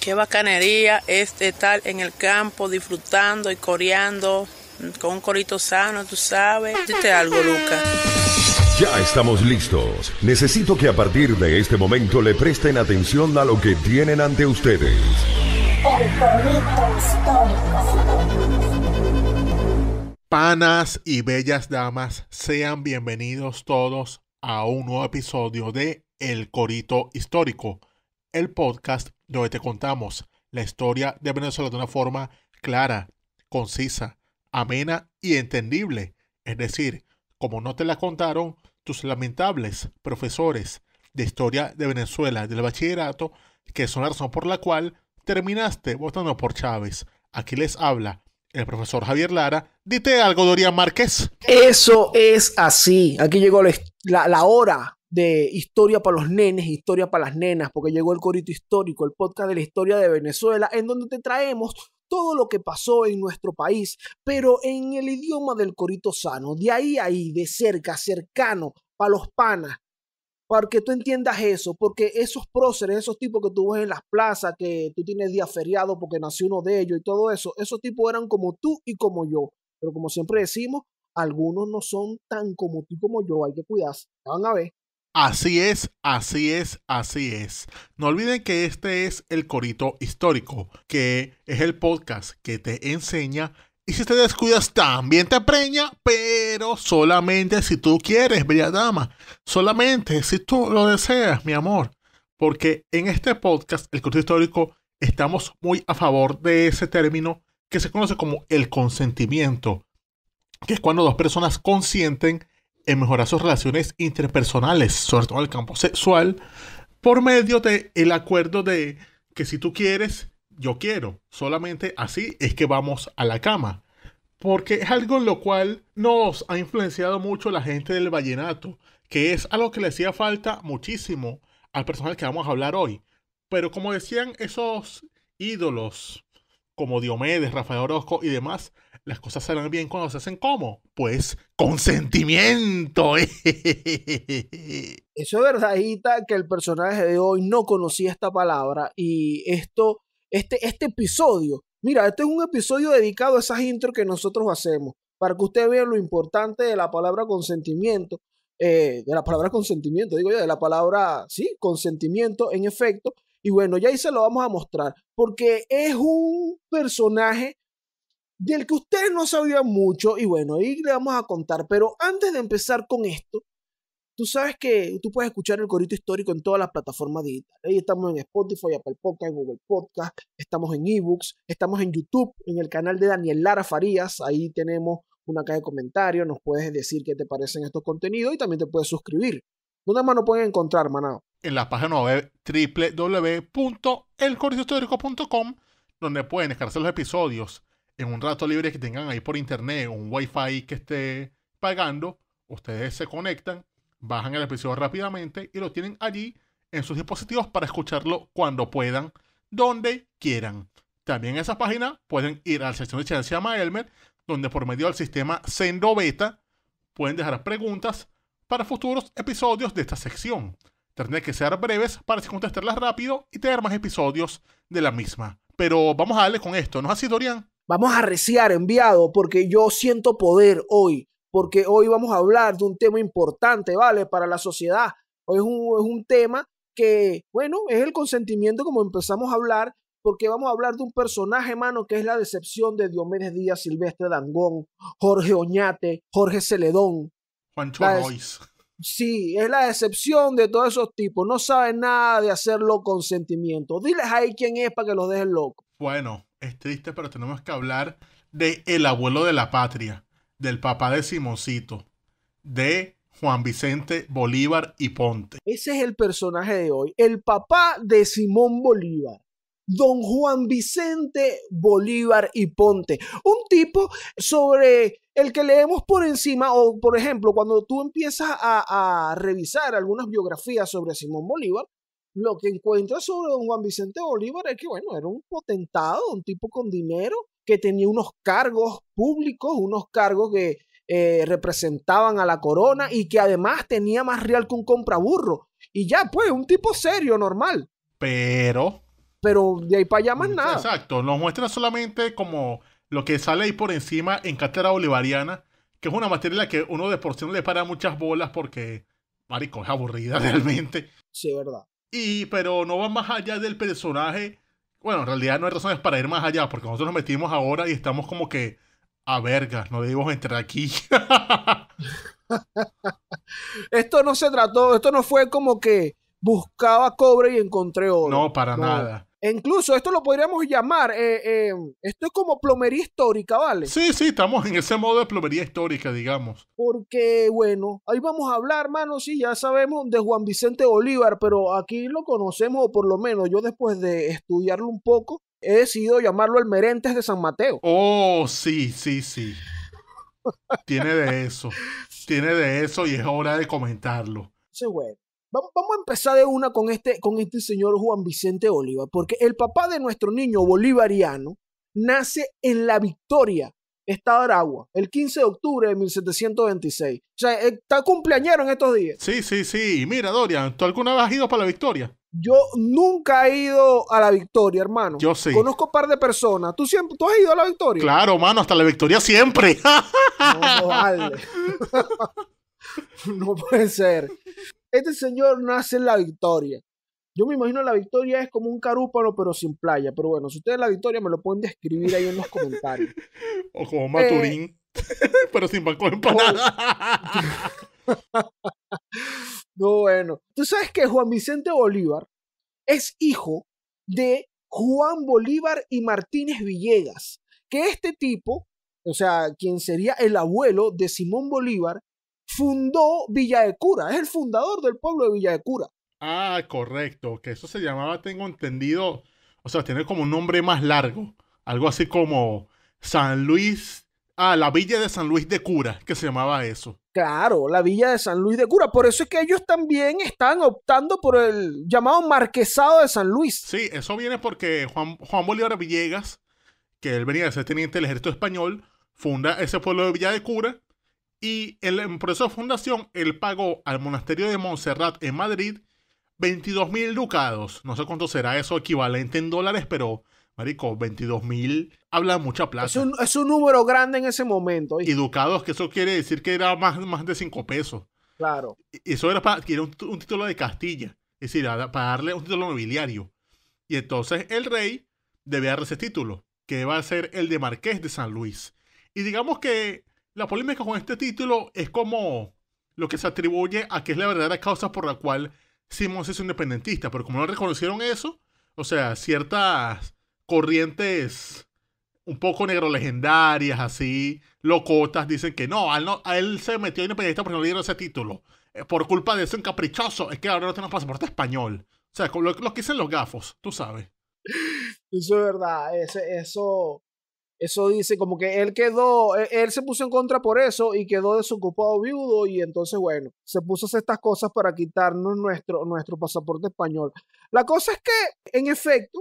Qué bacanería este estar en el campo disfrutando y coreando mm, con un corito sano, tú sabes. Dite algo, Luca. Ya estamos listos. Necesito que a partir de este momento le presten atención a lo que tienen ante ustedes. Panas y bellas damas, sean bienvenidos todos a un nuevo episodio de El Corito Histórico el podcast donde te contamos la historia de Venezuela de una forma clara, concisa, amena y entendible. Es decir, como no te la contaron tus lamentables profesores de historia de Venezuela del bachillerato, que son la razón por la cual terminaste votando por Chávez. Aquí les habla el profesor Javier Lara. Dite algo, Dorian Márquez. Eso es así. Aquí llegó la hora de historia para los nenes, historia para las nenas, porque llegó el Corito Histórico, el podcast de la historia de Venezuela, en donde te traemos todo lo que pasó en nuestro país, pero en el idioma del Corito Sano, de ahí a ahí, de cerca, cercano, para los panas, para que tú entiendas eso, porque esos próceres, esos tipos que tú ves en las plazas, que tú tienes día feriado porque nació uno de ellos y todo eso, esos tipos eran como tú y como yo, pero como siempre decimos, algunos no son tan como tú como yo, hay que cuidarse, van a ver. Así es, así es, así es. No olviden que este es el Corito Histórico, que es el podcast que te enseña y si te descuidas también te preña, pero solamente si tú quieres, bella dama. Solamente si tú lo deseas, mi amor. Porque en este podcast, el Corito Histórico, estamos muy a favor de ese término que se conoce como el consentimiento, que es cuando dos personas consienten mejorar sus relaciones interpersonales, sobre todo en el campo sexual, por medio del el acuerdo de que si tú quieres, yo quiero. Solamente así es que vamos a la cama. Porque es algo en lo cual nos ha influenciado mucho la gente del vallenato, que es algo que le hacía falta muchísimo al personal que vamos a hablar hoy. Pero como decían esos ídolos como Diomedes, Rafael Orozco y demás, las cosas salen bien cuando se hacen como? Pues consentimiento. Eso es verdad, que el personaje de hoy no conocía esta palabra y esto, este, este episodio, mira, este es un episodio dedicado a esas intros que nosotros hacemos, para que ustedes vean lo importante de la palabra consentimiento, eh, de la palabra consentimiento, digo yo, de la palabra, sí, consentimiento, en efecto. Y bueno, ya ahí se lo vamos a mostrar, porque es un personaje del que ustedes no sabían mucho y bueno, ahí le vamos a contar, pero antes de empezar con esto, tú sabes que tú puedes escuchar el corito histórico en todas las plataformas digitales. Ahí estamos en Spotify, Apple Podcast, Google Podcast, estamos en eBooks, estamos en YouTube, en el canal de Daniel Lara Farías, ahí tenemos una caja de comentarios, nos puedes decir qué te parecen estos contenidos y también te puedes suscribir. ¿Dónde más nos pueden encontrar, manado? En la página web www.elcoritohistórico.com, donde pueden descargar los episodios en un rato libre que tengan ahí por internet o un wifi que esté pagando, ustedes se conectan, bajan el episodio rápidamente y lo tienen allí en sus dispositivos para escucharlo cuando puedan, donde quieran. También en esa página pueden ir a la sección de chat se llama Elmer, donde por medio del sistema Sendo pueden dejar preguntas para futuros episodios de esta sección. Tendré que ser breves para contestarlas rápido y tener más episodios de la misma. Pero vamos a darle con esto, ¿no es así, Dorian? Vamos a reciar, enviado, porque yo siento poder hoy, porque hoy vamos a hablar de un tema importante, ¿vale? Para la sociedad. Hoy es un, tema que, bueno, es el consentimiento como empezamos a hablar, porque vamos a hablar de un personaje, mano, que es la decepción de Diomedes Díaz, Silvestre Dangón, Jorge Oñate, Jorge Celedón. Juancho Sí, es la decepción de todos esos tipos. No saben nada de hacerlo con sentimiento. Diles ahí quién es para que los dejen locos. Bueno, es triste, pero tenemos que hablar de El abuelo de la patria, del papá de Simoncito, de Juan Vicente Bolívar y Ponte. Ese es el personaje de hoy, el papá de Simón Bolívar. Don Juan Vicente Bolívar y Ponte, un tipo sobre el que leemos por encima, o por ejemplo, cuando tú empiezas a, a revisar algunas biografías sobre Simón Bolívar, lo que encuentra sobre don Juan Vicente Bolívar es que, bueno, era un potentado, un tipo con dinero, que tenía unos cargos públicos, unos cargos que eh, representaban a la corona y que además tenía más real que un compraburro. Y ya, pues, un tipo serio, normal. Pero. Pero de ahí para allá más nada. Exacto, nos muestra solamente como lo que sale ahí por encima en cátedra bolivariana, que es una materia la que uno de por le para muchas bolas porque, marico, es aburrida realmente. Sí, verdad. Y, pero no va más allá del personaje. Bueno, en realidad no hay razones para ir más allá, porque nosotros nos metimos ahora y estamos como que a vergas, no debimos entrar aquí. esto no se trató, esto no fue como que buscaba cobre y encontré oro. No, para nada incluso esto lo podríamos llamar, eh, eh, esto es como plomería histórica, ¿vale? Sí, sí, estamos en ese modo de plomería histórica, digamos. Porque, bueno, ahí vamos a hablar, hermano, sí, ya sabemos de Juan Vicente Bolívar, pero aquí lo conocemos, o por lo menos yo después de estudiarlo un poco, he decidido llamarlo el Merentes de San Mateo. Oh, sí, sí, sí. tiene de eso, tiene de eso y es hora de comentarlo. Sí, güey. Vamos, a empezar de una con este, con este señor Juan Vicente Oliva, porque el papá de nuestro niño bolivariano nace en La Victoria, Estado Aragua, el 15 de octubre de 1726. O sea, eh, está cumpleañero en estos días. Sí, sí, sí. Mira, Dorian, ¿tú alguna vez has ido para La Victoria? Yo nunca he ido a la Victoria, hermano. Yo sí. Conozco un par de personas. ¿Tú, siempre, has ido a la Victoria? Claro, hermano, hasta la Victoria siempre. no, vale. no puede ser este señor nace en la victoria. Yo me imagino la victoria es como un carúpano, pero sin playa. Pero bueno, si ustedes la victoria me lo pueden describir ahí en los comentarios. o como Maturín, eh. pero sin banco de empanada. no, bueno. Tú sabes que Juan Vicente Bolívar es hijo de Juan Bolívar y Martínez Villegas. Que este tipo, o sea, quien sería el abuelo de Simón Bolívar, fundó Villa de Cura, es el fundador del pueblo de Villa de Cura. Ah, correcto, que eso se llamaba, tengo entendido, o sea, tiene como un nombre más largo, algo así como San Luis, ah, la Villa de San Luis de Cura, que se llamaba eso. Claro, la Villa de San Luis de Cura, por eso es que ellos también están optando por el llamado Marquesado de San Luis. Sí, eso viene porque Juan, Juan Bolívar Villegas, que él venía de ser teniente del ejército español, funda ese pueblo de Villa de Cura y el proceso de fundación, él pagó al monasterio de Montserrat en Madrid 22 mil ducados. No sé cuánto será eso equivalente en dólares, pero, marico, 22 mil habla mucha plata. Es un, número grande en ese momento. Y ducados, que eso quiere decir que era más, más de 5 pesos. Claro. Y eso era para adquirir un, título de Castilla, es decir, para darle un título nobiliario. Y entonces el rey debe dar ese título, que va a ser el de Marqués de San Luis. Y digamos que la polémica con este título es como lo que se atribuye a que es la verdadera causa por la cual Simón es independentista, pero como no reconocieron eso, o sea, ciertas corrientes un poco negro legendarias, así, locotas, dicen que no, a él, se metió independentista porque no le dieron ese título. Eh, por culpa de eso, un caprichoso, es que ahora no tenemos pasaporte español. O sea, lo, que dicen los gafos, tú sabes. Eso es verdad, eso eso dice como que él quedó, e, él, se puso en contra por eso y quedó desocupado viudo y entonces bueno, se puso a hacer estas cosas para quitarnos nuestro, nuestro pasaporte español. La cosa es que, en efecto,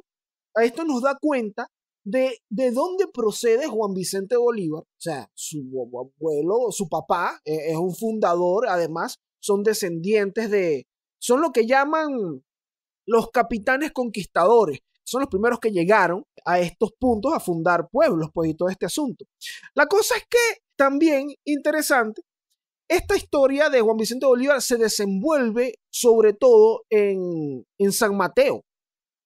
esto nos da cuenta de, de dónde procede Juan Vicente Bolívar. O sea, su abuelo, su papá e, es un fundador, además son descendientes de, son lo que llaman los capitanes conquistadores, son los primeros que llegaron a estos puntos a fundar pueblos, pues, y todo este asunto. La cosa es que también interesante, esta historia de Juan Vicente Bolívar se desenvuelve sobre todo en, en San Mateo,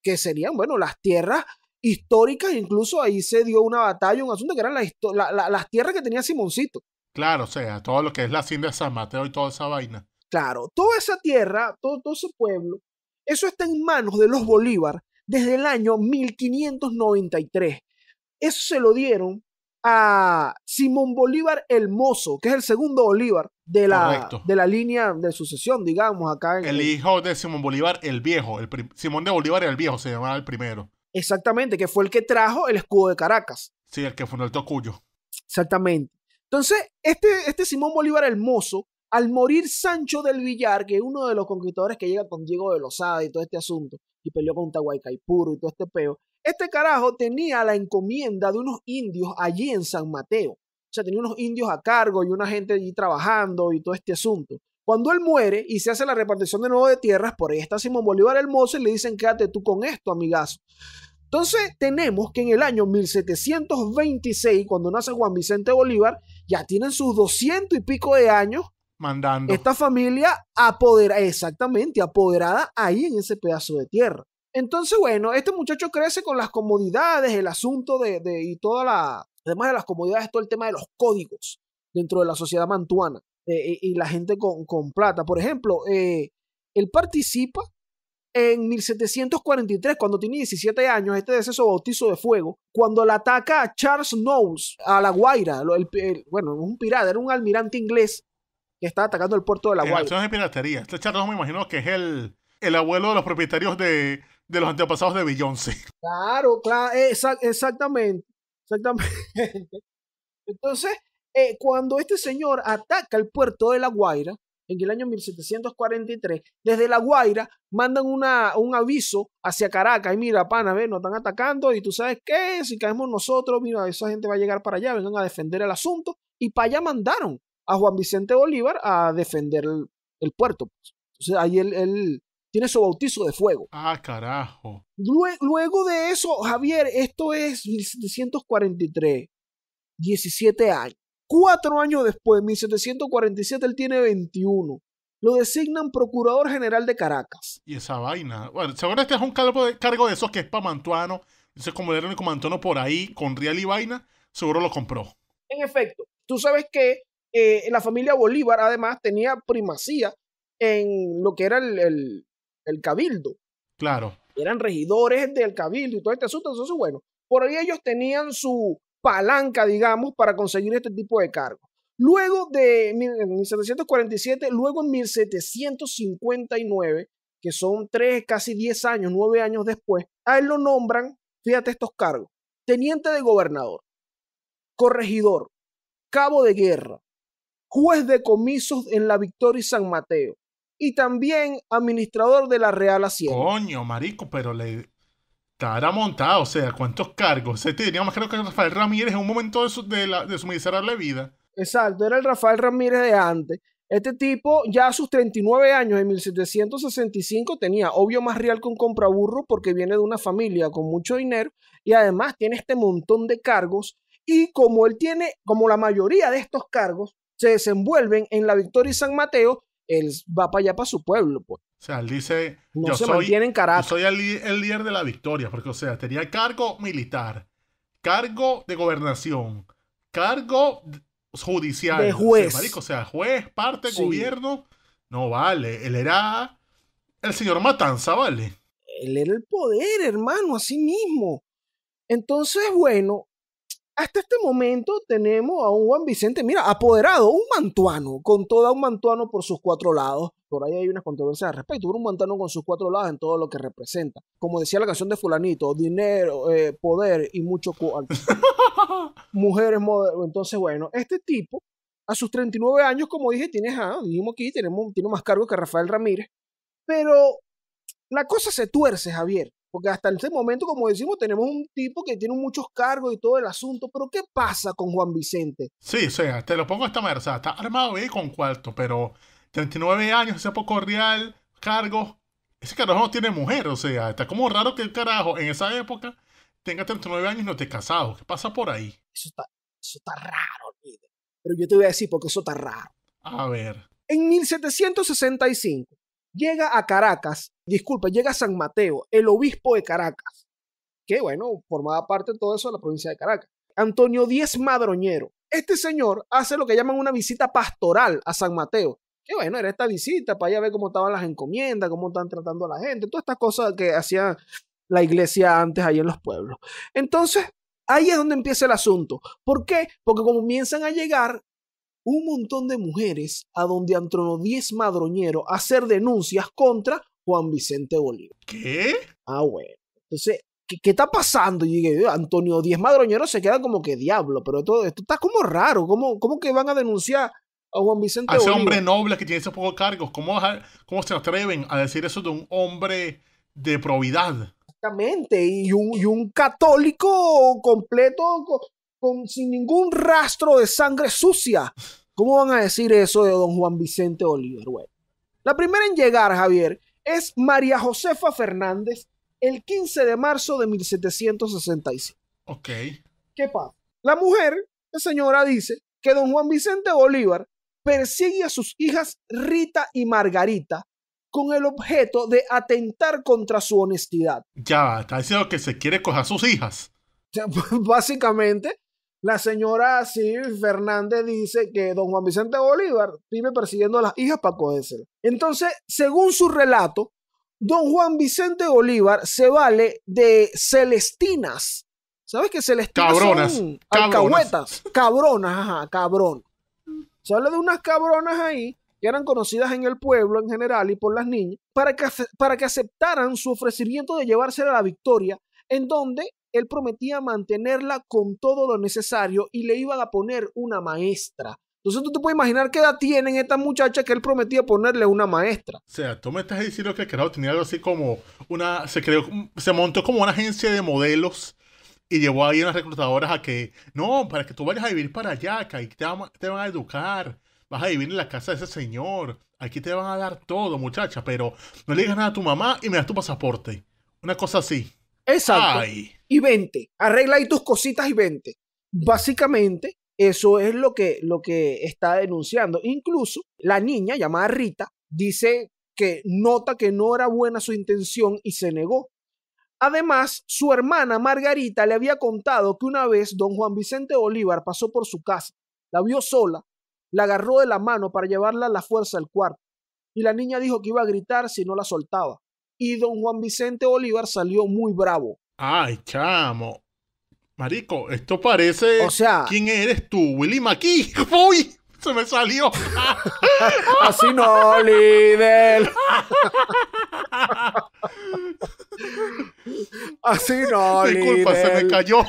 que serían, bueno, las tierras históricas, incluso ahí se dio una batalla, un asunto que eran las tierras que tenía Simoncito. Claro, o sea, todo lo que es la hacienda de San Mateo y toda esa vaina. Claro, toda esa tierra, todo ese pueblo, eso está en manos de los Bolívar, desde el año 1593. Eso se lo dieron a Simón Bolívar el Mozo, que es el segundo Bolívar de la, de la línea de sucesión, digamos, acá en... El hijo de Simón Bolívar el Viejo, el Simón de Bolívar el Viejo se llamaba el primero. Exactamente, que fue el que trajo el escudo de Caracas. Sí, el que fundó el Tocuyo. Exactamente. Entonces, este, este Simón Bolívar el Mozo, al morir Sancho del Villar, que es uno de los conquistadores que llega con Diego de Lozada y todo este asunto, y peleó un Tahuaycaipuro y todo este peo. Este carajo tenía la encomienda de unos indios allí en San Mateo. O sea, tenía unos indios a cargo y una gente allí trabajando y todo este asunto. Cuando él muere y se hace la repartición de nuevo de tierras, por ahí está Simón Bolívar el Mozo y le dicen, quédate tú con esto, amigazo. Entonces tenemos que en el año 1726, cuando nace Juan Vicente Bolívar, ya tienen sus 200 y pico de años Mandando. Esta familia apoderada, exactamente, apoderada ahí en ese pedazo de tierra. Entonces, bueno, este muchacho crece con las comodidades, el asunto de, de, y toda además de las comodidades, todo el tema de los códigos dentro de la sociedad mantuana eh, eh, y, la gente con, plata. Por ejemplo, eh, él participa en 1743, cuando tiene 17 años, este deceso bautizo de fuego, cuando le ataca a Charles Knowles a La Guaira, bueno, un pirata, era un almirante inglés que está atacando el puerto de La Guaira. piratería. Este charro me imagino que es el, el abuelo de los propietarios de, los antepasados de Beyoncé. Claro, claro, exactamente. Exactamente. Entonces, eh, cuando este señor ataca el puerto de La Guaira, en el año 1743, desde La Guaira mandan una, un aviso hacia Caracas, y mira, pana, ve, nos están atacando, y tú sabes qué, si caemos nosotros, mira, esa gente va a llegar para allá, vengan a defender el asunto, y para allá mandaron a Juan Vicente Bolívar a defender el, puerto. Pues. Entonces ahí él, tiene su bautizo de fuego. Ah, carajo. Luego, de eso, Javier, esto es 1743, 17 años. Cuatro años después, 1747, él tiene 21 lo designan procurador general de Caracas. Y esa vaina. Bueno, seguro este es un cargo de, esos que es para Mantuano. Entonces, como era único Mantuano por ahí, con Real y vaina, seguro lo compró. En efecto, tú sabes que eh, la familia Bolívar además tenía primacía en lo que era el, el cabildo. Claro. Eran regidores del cabildo y todo este asunto, entonces bueno, por ahí ellos tenían su palanca, digamos, para conseguir este tipo de cargos. Luego de 1747, luego en 1759, que son tres, casi diez años, nueve años después, a él lo nombran, fíjate estos cargos, teniente de gobernador, corregidor, cabo de guerra, juez de comisos en la Victoria y San Mateo. Y también administrador de la Real Hacienda. Coño, marico, pero le estará montado, o sea, ¿cuántos cargos? Se te tenía más creo que Rafael Ramírez en un momento de su, la, de su miserable vida. Exacto, era el Rafael Ramírez de antes. Este tipo ya a sus 39 años, en 1765, tenía obvio más real que un compraburro porque viene de una familia con mucho dinero y además tiene este montón de cargos. Y como él tiene, como la mayoría de estos cargos, se desenvuelven en la Victoria y San Mateo, él va para allá, para su pueblo. Pues. O sea, él dice, yo se soy, en yo soy el, el, líder de la Victoria, porque, o sea, tenía cargo militar, cargo de gobernación, cargo judicial. sea, marico, o sea juez, parte, gobierno. No vale, él era el señor Matanza, vale. Él era el poder, hermano, así mismo. Entonces, bueno, hasta este momento tenemos a un Juan Vicente, mira, apoderado, un mantuano, con toda un mantuano por sus cuatro lados. Por ahí hay unas controversias al respecto, un mantuano con sus cuatro lados en todo lo que representa. Como decía la canción de fulanito, dinero, eh, poder y mucho... Mujeres modernas. Entonces, bueno, este tipo, a sus 39 años, como dije, tiene, aquí, tenemos, tiene más cargo que Rafael Ramírez, pero la cosa se tuerce, Javier, porque hasta ese momento, como decimos, tenemos un tipo que tiene muchos cargos y todo el asunto. Pero ¿qué pasa con Juan Vicente? Sí, o sea, te lo pongo esta manera. está armado ahí con cuarto, pero 39 años, ese poco real, cargos. Ese carajo no tiene mujer, o sea, está como raro que el carajo en esa época tenga 39 años y no esté casado. ¿Qué pasa por ahí? Eso está, eso está raro, líder. Pero yo te voy a decir por qué eso está raro. A ver. En 1765, Llega a Caracas, disculpa, llega a San Mateo, el obispo de Caracas, que bueno, formaba parte de todo eso de la provincia de Caracas. Antonio Díez Madroñero. Este señor hace lo que llaman una visita pastoral a San Mateo. Que bueno, era esta visita para ir a ver cómo estaban las encomiendas, cómo están tratando a la gente, todas estas cosas que hacía la iglesia antes ahí en los pueblos. Entonces, ahí es donde empieza el asunto. ¿Por qué? Porque comienzan a llegar un montón de mujeres a donde Antonio diez Madroñero a hacer denuncias contra Juan Vicente Bolívar. ¿Qué? Ah, bueno. Entonces, ¿qué, está pasando? Y Antonio Díez Madroñero se queda como que diablo, pero todo esto está como raro. ¿Cómo, cómo que van a denunciar a Juan Vicente a ese hombre noble que tiene esos pocos cargos. ¿Cómo, ¿Cómo se atreven a decir eso de un hombre de probidad? Exactamente, y un católico completo sin ningún rastro de sangre sucia. ¿Cómo van a decir eso de don Juan Vicente Bolívar, la primera en llegar, Javier, es María Josefa Fernández el 15 de marzo de 1765. Ok. ¿Qué pasa? La mujer, la señora, dice que don Juan Vicente Bolívar persigue a sus hijas Rita y Margarita con el objeto de atentar contra su honestidad. Ya, está diciendo que se quiere coger sus hijas. Básicamente, la señora Silvia Fernández dice que don Juan Vicente Bolívar vive persiguiendo a las hijas para cogérselas. Entonces, según su relato, don Juan Vicente Bolívar se vale de celestinas. ¿Sabes qué celestinas cabronas, son? cabronas, ajá, cabrón. Se habla de unas cabronas ahí que eran conocidas en el pueblo en general y por las niñas, para que, para que aceptaran su ofrecimiento de llevársela a la victoria, en donde él prometía mantenerla con todo lo necesario y le iba a poner una maestra. Entonces tú te puedes imaginar qué edad tienen estas muchachas que él prometía ponerle una maestra. O sea, tú me estás diciendo que el carajo tenía algo así como una, se creó, se montó como una agencia de modelos y llevó ahí a unas reclutadoras a que, no, para que tú vayas a vivir para allá, que ahí te, van a educar, vas a vivir en la casa de ese señor, aquí te van a dar todo, muchacha, pero no le digas nada a tu mamá y me das tu pasaporte. Una cosa así. Exacto y vente, arregla ahí tus cositas y vente. Básicamente, eso es lo que, lo que está denunciando. Incluso la niña llamada Rita dice que nota que no era buena su intención y se negó. Además, su hermana Margarita le había contado que una vez don Juan Vicente Bolívar pasó por su casa, la vio sola, la agarró de la mano para llevarla a la fuerza al cuarto, y la niña dijo que iba a gritar si no la soltaba. Y don Juan Vicente Bolívar salió muy bravo, Ay, chamo. Marico, esto parece. O sea. ¿Quién eres tú, Willy McKee? ¡Uy! Se me salió. Así no, líder. Así no, Disculpa, se me cayó.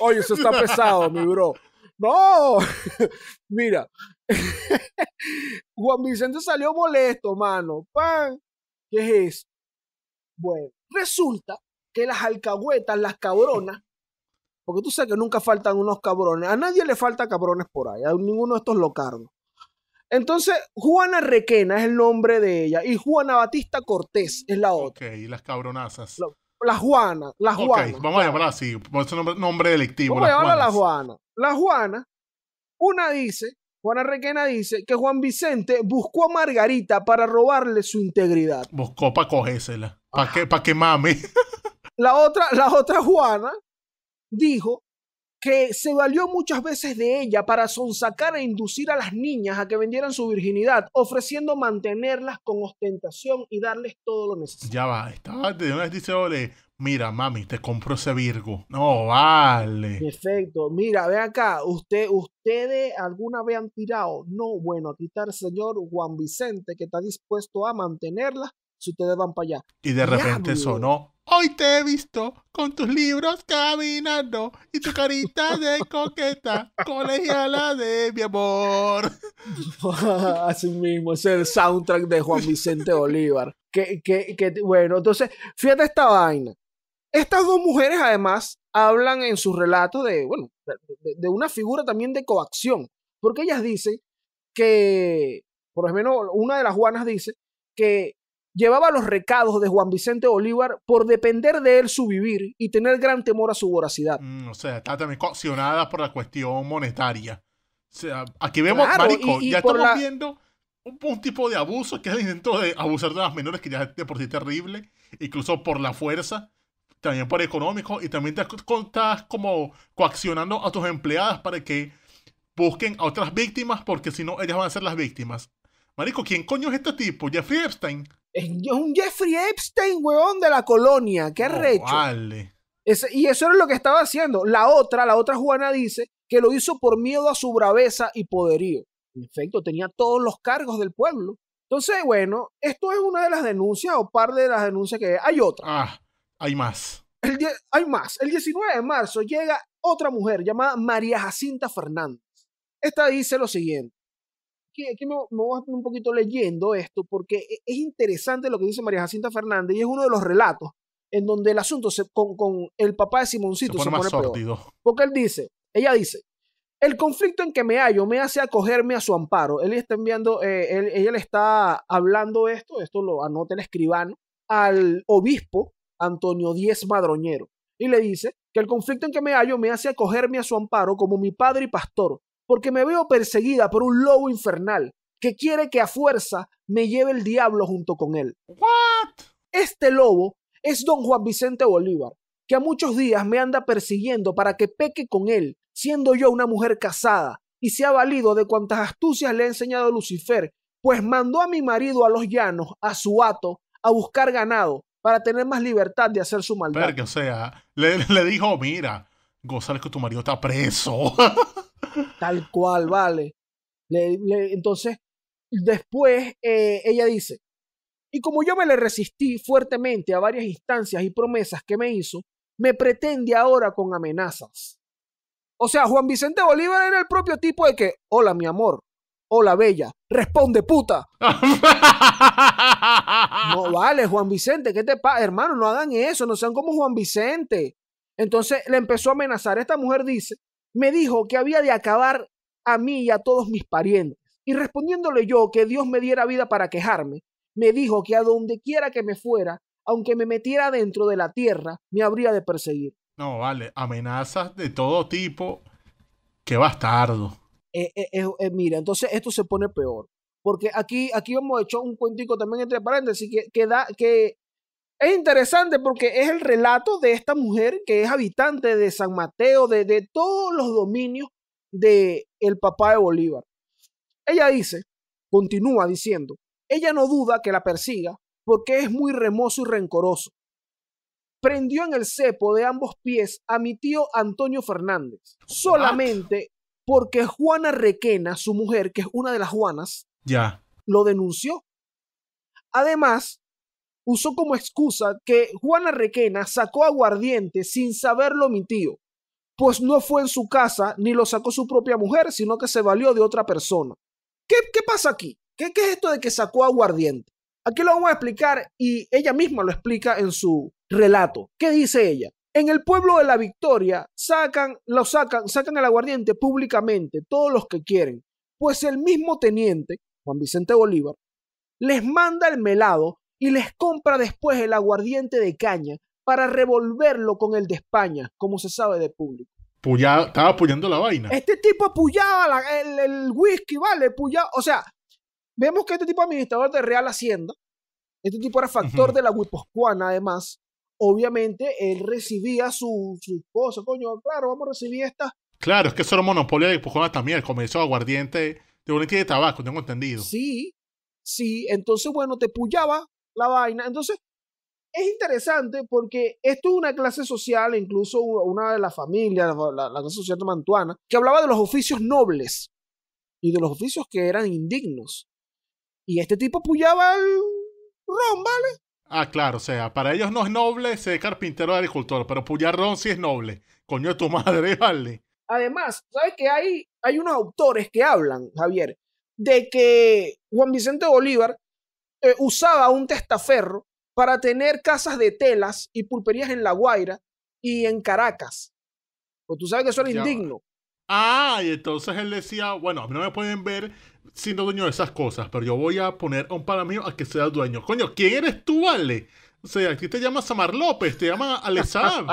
Oye, eso está pesado, mi bro. No. Mira. Juan Vicente salió molesto, mano. ¡Pan! ¿Qué es eso? Bueno, resulta que las alcahuetas, las cabronas, porque tú sabes que nunca faltan unos cabrones. A nadie le falta cabrones por ahí, a ninguno de estos locarnos. Entonces, Juana Requena es el nombre de ella y Juana Batista Cortés es la otra. Ok, las cabronazas. La, Juana, la Juana. Ok, vamos a llamarla así, por ese nombre, nombre delictivo. Vamos a llamarla la Juana. La Juana, una dice Juana Requena dice que Juan Vicente buscó a Margarita para robarle su integridad. Buscó para cogérsela. ¿Para ah. que, pa que mame? la, otra, la otra Juana dijo que se valió muchas veces de ella para sonsacar e inducir a las niñas a que vendieran su virginidad, ofreciendo mantenerlas con ostentación y darles todo lo necesario. Ya va, estaba de una vez dice, ole, mira, mami, te compro ese Virgo. No, vale. Perfecto. Mira, ve acá, usted, ustedes alguna vez han tirado, no, bueno, aquí está el señor Juan Vicente que está dispuesto a mantenerla si ustedes van para allá. Y de repente sonó. Hoy te he visto con tus libros caminando y tu carita de coqueta, colegiala de mi amor. Así mismo, es el soundtrack de Juan Vicente Bolívar. Que, bueno, entonces, fíjate esta vaina. Estas dos mujeres además hablan en sus relatos de, bueno, de, una figura también de coacción, porque ellas dicen que, por lo menos una de las Juanas dice que llevaba los recados de Juan Vicente Bolívar por depender de él su vivir y tener gran temor a su voracidad. Mm, o sea, está también coaccionada por la cuestión monetaria. O sea, aquí vemos, Marico, ya estamos viendo un, tipo de abuso que es intento de abusar de las menores, que ya es de por sí terrible, incluso por la fuerza también por económico, y también te estás como coaccionando a tus empleadas para que busquen a otras víctimas, porque si no, ellas van a ser las víctimas. Marico, ¿quién coño es este tipo? Jeffrey Epstein. Es un Jeffrey Epstein, weón, de la colonia. Qué recho! vale. y eso era lo que estaba haciendo. La otra, la otra Juana dice que lo hizo por miedo a su braveza y poderío. En efecto, tenía todos los cargos del pueblo. Entonces, bueno, esto es una de las denuncias o par de las denuncias que hay. hay otra. Ah, hay más. El hay más. El 19 de marzo llega otra mujer llamada María Jacinta Fernández. Esta dice lo siguiente. Aquí, me, voy a poner un poquito leyendo esto porque e, es interesante lo que dice María Jacinta Fernández y es uno de los relatos en donde el asunto se, con, el papá de Simoncito se pone, más peor. Porque él dice, ella dice, el conflicto en que me hallo me hace acogerme a su amparo. Él está enviando, eh, ella le está hablando esto, esto lo anota el escribano, al obispo Antonio Díez Madroñero, y le dice que el conflicto en que me hallo me hace acogerme a su amparo como mi padre y pastor, porque me veo perseguida por un lobo infernal que quiere que a fuerza me lleve el diablo junto con él. Este lobo es don Juan Vicente Bolívar, que a muchos días me anda persiguiendo para que peque con él, siendo yo una mujer casada, y se ha valido de cuantas astucias le ha enseñado Lucifer, pues mandó a mi marido a los llanos, a su hato, a buscar ganado, para tener más libertad de hacer su maldad. o sea, le, dijo, mira, González, que tu marido está preso. Tal cual, vale. entonces, después eh, ella dice, y como yo me le resistí fuertemente a varias instancias y promesas que me hizo, me pretende ahora con amenazas. O sea, Juan Vicente Bolívar era el propio tipo de que, hola mi amor, Hola, bella. Responde, puta. no vale, Juan Vicente. ¿Qué te pasa? Hermano, no hagan eso. No sean como Juan Vicente. Entonces le empezó a amenazar. Esta mujer dice, me dijo que había de acabar a mí y a todos mis parientes. Y respondiéndole yo que Dios me diera vida para quejarme, me dijo que a donde quiera que me fuera, aunque me metiera dentro de la tierra, me habría de perseguir. No, vale, amenazas de todo tipo. Qué bastardo. Eh, eh, eh, mira, entonces esto se pone peor. Porque aquí, aquí hemos hecho un cuentico también entre paréntesis que, que es interesante porque es el relato de esta mujer que es habitante de San Mateo, de, todos los dominios del el papá de Bolívar. Ella dice, continúa diciendo, ella no duda que la persiga porque es muy remoso y rencoroso. Prendió en el cepo de ambos pies a mi tío Antonio Fernández. Solamente porque Juana Requena, su mujer, que es una de las Juanas, ya. lo denunció. Además, usó como excusa que Juana Requena sacó aguardiente sin saberlo mi tío, pues no fue en su casa ni lo sacó su propia mujer, sino que se valió de otra persona. ¿Qué, qué pasa aquí? ¿Qué, ¿Qué es esto de que sacó aguardiente? Aquí lo vamos a explicar y ella misma lo explica en su relato. ¿Qué dice ella? En el pueblo de la Victoria sacan, lo sacan, sacan el aguardiente públicamente, todos los que quieren. Pues el mismo teniente, Juan Vicente Bolívar, les manda el melado y les compra después el aguardiente de caña para revolverlo con el de España, como se sabe de público. estaba apoyando la vaina. Este tipo apoyaba el, el, whisky, ¿vale? puyaba. O sea, vemos que este tipo administrador de Real Hacienda, este tipo era factor de la Guipuzcoana, además, obviamente él recibía sus su cosas, coño, claro, vamos a recibir esta. Claro, es que eso era monopolio de Pocona también, el comercio de aguardiente, de un de tabaco, tengo entendido. Sí, sí, entonces, bueno, te pullaba la vaina. Entonces, es interesante porque esto es una clase social, incluso una de las familias, la, clase social de mantuana, que hablaba de los oficios nobles y de los oficios que eran indignos. Y este tipo pullaba el ron, ¿vale? Ah, claro, o sea, para ellos no es noble ser carpintero o agricultor, pero Puyarrón sí es noble. Coño de tu madre, vale. Además, ¿sabes que hay, hay unos autores que hablan, Javier, de que Juan Vicente Bolívar eh, usaba un testaferro para tener casas de telas y pulperías en La Guaira y en Caracas. Pues tú sabes que eso era indigno. Ah, y entonces él decía, bueno, a mí no me pueden ver siendo dueño de esas cosas, pero yo voy a poner a un para mío a que sea el dueño. Coño, ¿quién eres tú, vale? O sea, aquí te llamas Samar López, te llaman Alessab,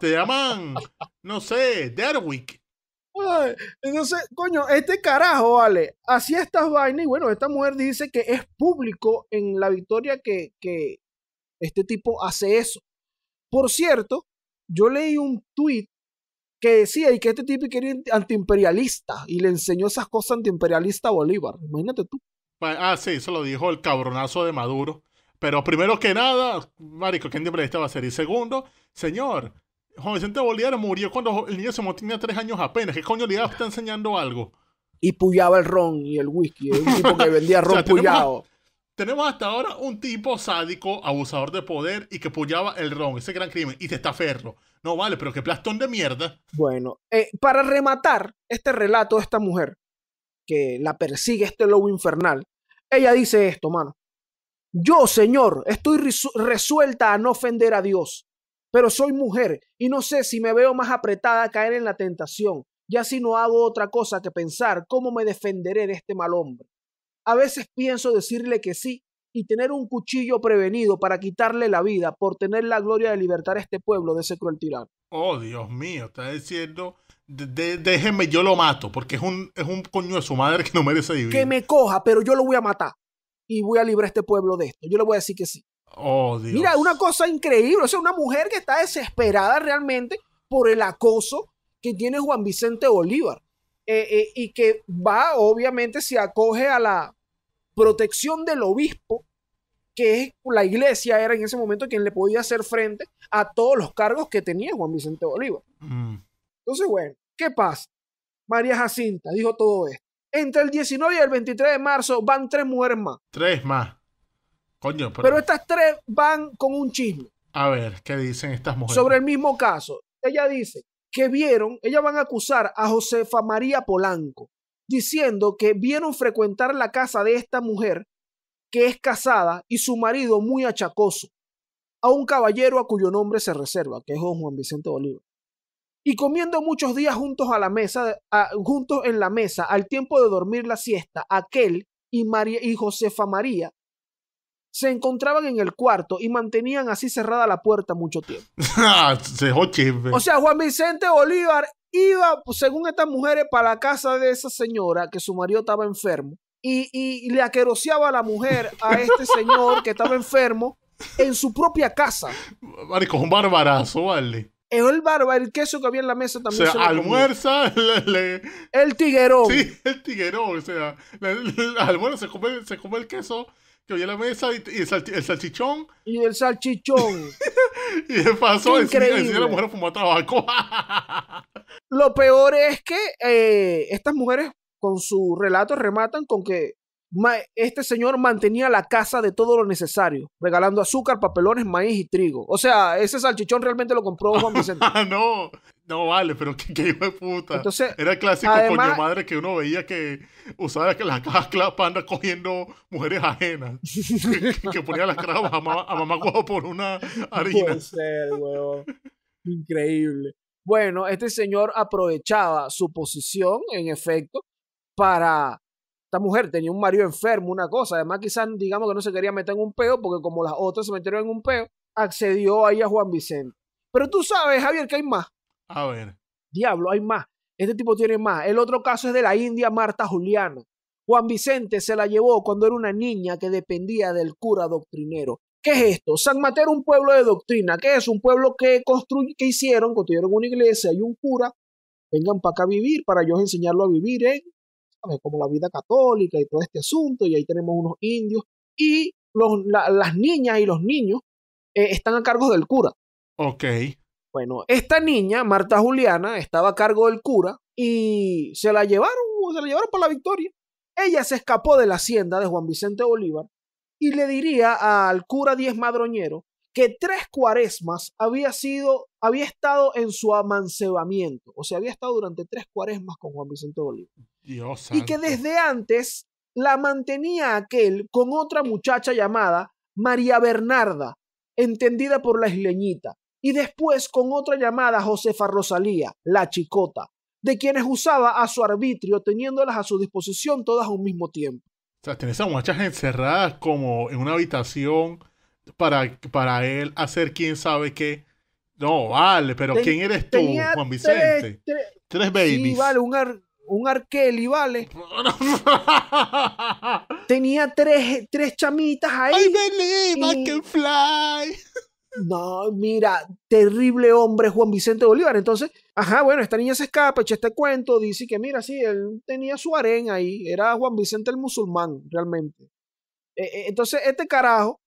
te llaman, no sé, Derwick. entonces, coño, este carajo, vale, hacía estas vainas y bueno, esta mujer dice que es público en la victoria que, que este tipo hace eso. Por cierto, yo leí un tweet que decía y que este tipo quería era antiimperialista y le enseñó esas cosas antiimperialista a Bolívar. Imagínate tú. Pues, ah, sí, eso lo dijo el cabronazo de Maduro. Pero primero que nada, marico, ¿qué antiimperialista va a ser? Y segundo, señor, Juan Vicente Bolívar murió cuando el niño se tenía tres años apenas. ¿Qué coño le está enseñando algo? Y puyaba el ron y el whisky. Un tipo que vendía ron pullado. Tenemos hasta ahora un tipo sádico, abusador de poder y que puyaba el ron. Ese gran crimen. Y está testaferro. No vale, pero qué plastón de mierda. Bueno, eh, para rematar este relato de esta mujer que la persigue este lobo infernal, ella dice esto, mano. Yo, señor, estoy resuelta a no ofender a Dios, pero soy mujer y no sé si me veo más apretada a caer en la tentación, ya si no hago otra cosa que pensar cómo me defenderé de este mal hombre. A veces pienso decirle que sí, y tener un cuchillo prevenido para quitarle la vida por tener la gloria de libertar a este pueblo de ese cruel tirano. Oh, Dios mío, está diciendo, déjenme déjeme, yo lo mato, porque es un, coño de su madre que no merece vivir. Que me coja, pero yo lo voy a matar y voy a librar a este pueblo de esto. Yo le voy a decir que sí. Oh, Dios. Mira, una cosa increíble, o sea, una mujer que está desesperada realmente por el acoso que tiene Juan Vicente Bolívar eh, eh, y que va, obviamente, se acoge a la protección del obispo que la iglesia era en ese momento quien le podía hacer frente a todos los cargos que tenía Juan Vicente Bolívar. Mm. Entonces, bueno, ¿qué pasa? María Jacinta dijo todo esto. Entre el 19 y el 23 de marzo van tres mujeres más. Tres más. Coño, pero... pero estas tres van con un chisme. A ver, ¿qué dicen estas mujeres? Sobre el mismo caso. Ella dice que vieron, ellas van a acusar a Josefa María Polanco, diciendo que vieron frecuentar la casa de esta mujer que es casada y su marido muy achacoso, a un caballero a cuyo nombre se reserva, que es Juan Vicente Bolívar. Y comiendo muchos días juntos a la mesa, juntos en la mesa, al tiempo de dormir la siesta, aquel y, María, y Josefa María se encontraban en el cuarto y mantenían así cerrada la puerta mucho tiempo. Ah, o sea, Juan Vicente Bolívar iba, según estas mujeres, para la casa de esa señora que su marido estaba enfermo y, le aqueroseaba a la mujer a este señor que estaba enfermo en su propia casa. Marico, un barbarazo, vale. El bárbaro, el queso que había en la mesa también. O sea, almuerza. El tiguerón. Sí, el tiguerón. O sea, almuerzo se come, se come el queso que había en la mesa y, el, salchichón. Y el salchichón. y de paso, increíble. la mujer fumó tabaco. Lo peor es que eh, estas mujeres con su relato rematan con que este señor mantenía la casa de todo lo necesario, regalando azúcar, papelones, maíz y trigo. O sea, ese salchichón realmente lo compró Juan Vicente. no, no vale, pero qué, hijo de puta. Era el clásico coño madre que uno veía que usaba que las cajas andar cogiendo mujeres ajenas. que, ponía las cajas a, mamá, a por una harina. Puede ser, Increíble. Bueno, este señor aprovechaba su posición, en efecto, para... Esta mujer tenía un marido enfermo, una cosa. Además, quizás digamos que no se quería meter en un peo, porque como las otras se metieron en un peo, accedió ahí a Juan Vicente. Pero tú sabes, Javier, que hay más. A ver. Diablo, hay más. Este tipo tiene más. El otro caso es de la India Marta Juliana. Juan Vicente se la llevó cuando era una niña que dependía del cura doctrinero. ¿Qué es esto? San Mateo un pueblo de doctrina. ¿Qué es? Un pueblo que, que hicieron, construyeron una iglesia y un cura. Vengan para acá a vivir, para yo enseñarlo a vivir ¿eh? Como la vida católica y todo este asunto, y ahí tenemos unos indios, y los, las niñas y los niños eh, están a cargo del cura. Ok. Bueno, esta niña, Marta Juliana, estaba a cargo del cura y se la llevaron, se la llevaron para la victoria. Ella se escapó de la hacienda de Juan Vicente Bolívar y le diría al cura Diez Madroñero que tres cuaresmas había sido, había estado en su amancebamiento, o sea, había estado durante tres cuaresmas con Juan Vicente Bolívar y que desde antes la mantenía aquel con otra muchacha llamada María Bernarda, entendida por la isleñita, y después con otra llamada Josefa Rosalía, la chicota, de quienes usaba a su arbitrio teniéndolas a su disposición todas a un mismo tiempo. O sea, tener a muchachas encerradas como en una habitación para, para él hacer quién sabe qué. No, vale, pero ¿quién eres tú, Juan Vicente? Tres, babies. vale, un, un Arqueli, ¿vale? Tenía tres, chamitas ahí. ¡Ay, fly. No, mira, terrible hombre Juan Vicente Bolívar. Entonces, ajá, bueno, esta niña se escapa, echa este cuento, dice que mira, sí, él tenía su harén ahí, era Juan Vicente el musulmán, realmente. E, e, entonces, este carajo,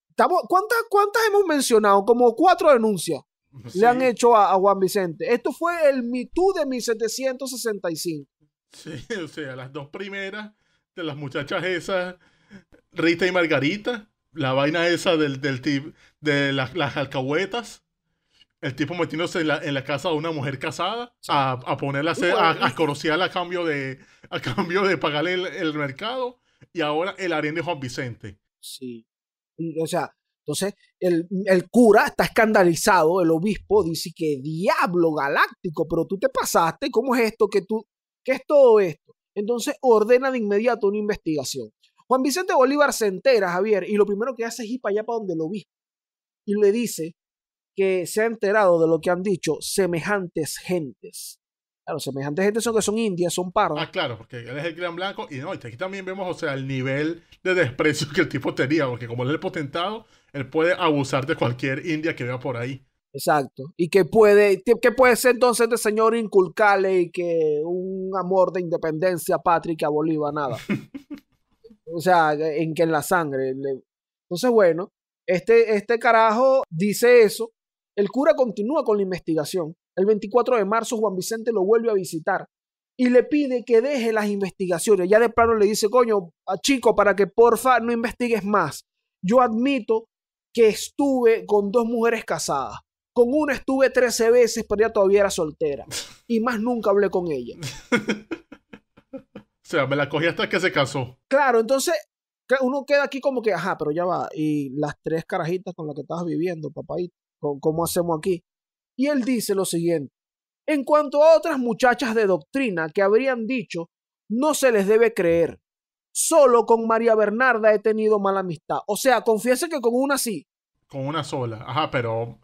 ¿cuántas, ¿cuántas hemos mencionado? Como cuatro denuncias le han hecho a, Juan Vicente. Esto fue el mitú de 1765. Sí, o sea, las dos primeras de las muchachas esas, Rita y Margarita, la vaina esa del, del de las, alcahuetas, el tipo metiéndose en la, casa de una mujer casada a, a ponerla a, a, a cambio de, a cambio de pagarle el, mercado, y ahora el harén de Juan Vicente. Sí. O sea, entonces, el, el, cura está escandalizado, el obispo dice que diablo galáctico, pero tú te pasaste, ¿cómo es esto que tú ¿Qué es todo esto? Entonces ordena de inmediato una investigación. Juan Vicente Bolívar se entera, Javier, y lo primero que hace es ir para allá para donde lo vio Y le dice que se ha enterado de lo que han dicho semejantes gentes. Claro, semejantes gentes son que son indias, son pardos. Ah, claro, porque él es el gran blanco. Y no, aquí también vemos, o sea, el nivel de desprecio que el tipo tenía, porque como él es potentado, él puede abusar de cualquier india que vea por ahí. Exacto. Y que puede, que puede ser entonces este señor inculcarle y que un amor de independencia patria a Bolívar, nada. o sea, en que en la sangre. Entonces, bueno, este, este carajo dice eso. El cura continúa con la investigación. El 24 de marzo, Juan Vicente lo vuelve a visitar y le pide que deje las investigaciones. Ya de plano le dice, coño, ah, chico, para que porfa no investigues más. Yo admito que estuve con dos mujeres casadas con una estuve 13 veces, pero ya todavía era soltera. Y más nunca hablé con ella. O sea, me la cogí hasta que se casó. Claro, entonces uno queda aquí como que, ajá, pero ya va. Y las tres carajitas con las que estabas viviendo, papá, ¿y ¿cómo hacemos aquí? Y él dice lo siguiente. En cuanto a otras muchachas de doctrina que habrían dicho, no se les debe creer. Solo con María Bernarda he tenido mala amistad. O sea, confiese que con una sí. Con una sola. Ajá, pero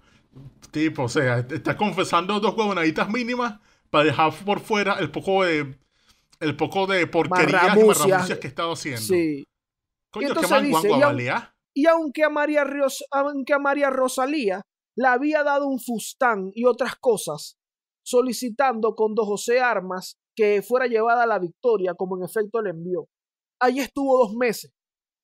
Tipo, o sea, está confesando dos huevonaditas mínimas para dejar por fuera el poco de el poco de porquerías y que he estado haciendo. Sí. y entonces dice, y, y, aunque a María aunque a María Rosalía le había dado un fustán y otras cosas, solicitando con o José Armas que fuera llevada a la victoria, como en efecto le envió. ahí estuvo dos meses.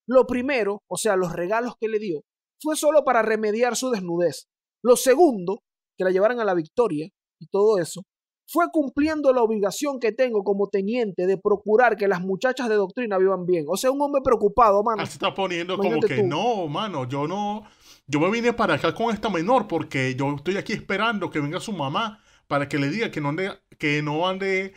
Lo primero, o sea, los regalos que le dio, fue solo para remediar su desnudez, lo segundo, que la llevaran a la victoria y todo eso, fue cumpliendo la obligación que tengo como teniente de procurar que las muchachas de doctrina vivan bien. O sea, un hombre preocupado, mano. Ah, se está poniendo como que no, mano, yo no. Yo me vine para acá con esta menor porque yo estoy aquí esperando que venga su mamá para que le diga que no ande, que no ande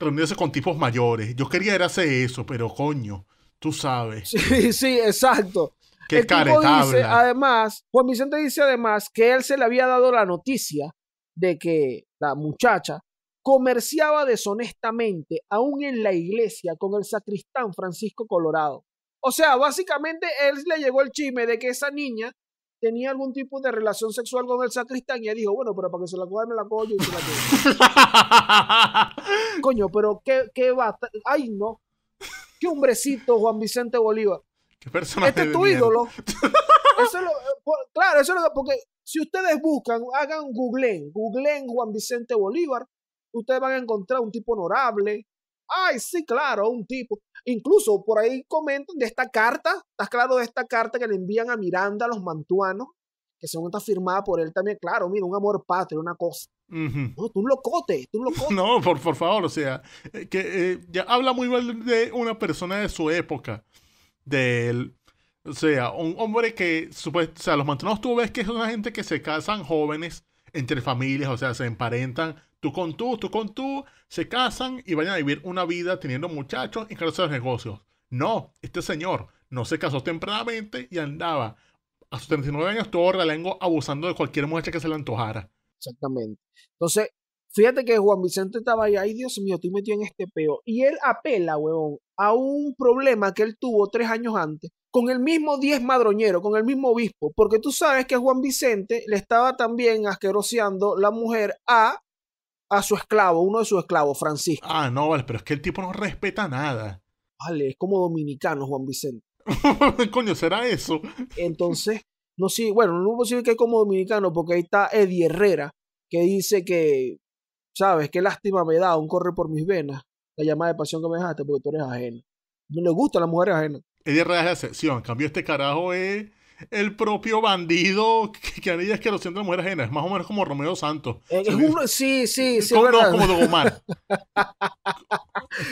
reunirse con tipos mayores. Yo quería hacer eso, pero coño, tú sabes. Sí, sí, exacto el tipo dice, además, Juan Vicente dice además que él se le había dado la noticia de que la muchacha comerciaba deshonestamente, aún en la iglesia, con el sacristán Francisco Colorado. O sea, básicamente él le llegó el chisme de que esa niña tenía algún tipo de relación sexual con el sacristán y él dijo, bueno, pero para que se la coja me la cojo y se la Coño, pero qué, qué Ay, no. Qué hombrecito Juan Vicente Bolívar este es tu ídolo. Eh, claro, eso es lo que, porque si ustedes buscan, hagan googleen, googleen Juan Vicente Bolívar, ustedes van a encontrar un tipo honorable. Ay, sí, claro, un tipo. Incluso por ahí comentan de esta carta, estás claro de esta carta que le envían a Miranda a los mantuanos, que según está firmada por él también, claro, mira, un amor patrio, una cosa. tú un locote, tú un locote. no, por, favor, o sea, eh, que eh, ya habla muy mal de una persona de su época del... O sea, un hombre que, supuesto, o sea, los mantenos. tú ves que es una gente que se casan jóvenes entre familias, o sea, se emparentan tú con tú, tú con tú, se casan y vayan a vivir una vida teniendo muchachos y carros de negocios. No, este señor no se casó tempranamente y andaba a sus 39 años todo realengo abusando de cualquier muchacha que se le antojara. Exactamente. Entonces, Fíjate que Juan Vicente estaba ahí, ay Dios mío, estoy metido en este peo. Y él apela, huevón, a un problema que él tuvo tres años antes, con el mismo diez madroñero, con el mismo obispo, porque tú sabes que Juan Vicente le estaba también asqueroseando la mujer a, a su esclavo, uno de sus esclavos, Francisco. Ah, no, vale, pero es que el tipo no respeta nada. Vale, es como dominicano Juan Vicente. Coño, será eso. Entonces, no sé, bueno, no es posible que es como dominicano, porque ahí está Eddie Herrera, que dice que sabes, qué lástima me da, un corre por mis venas, la llamada de pasión que me dejaste porque tú eres ajena. No le gusta a las mujeres ajenas. Ella de es la excepción, en cambio este carajo es el propio bandido que, ella es que lo siento la mujer ajena, es más o menos como Romeo Santos. Eh, sí, sí, sí. Como, como Dogomar.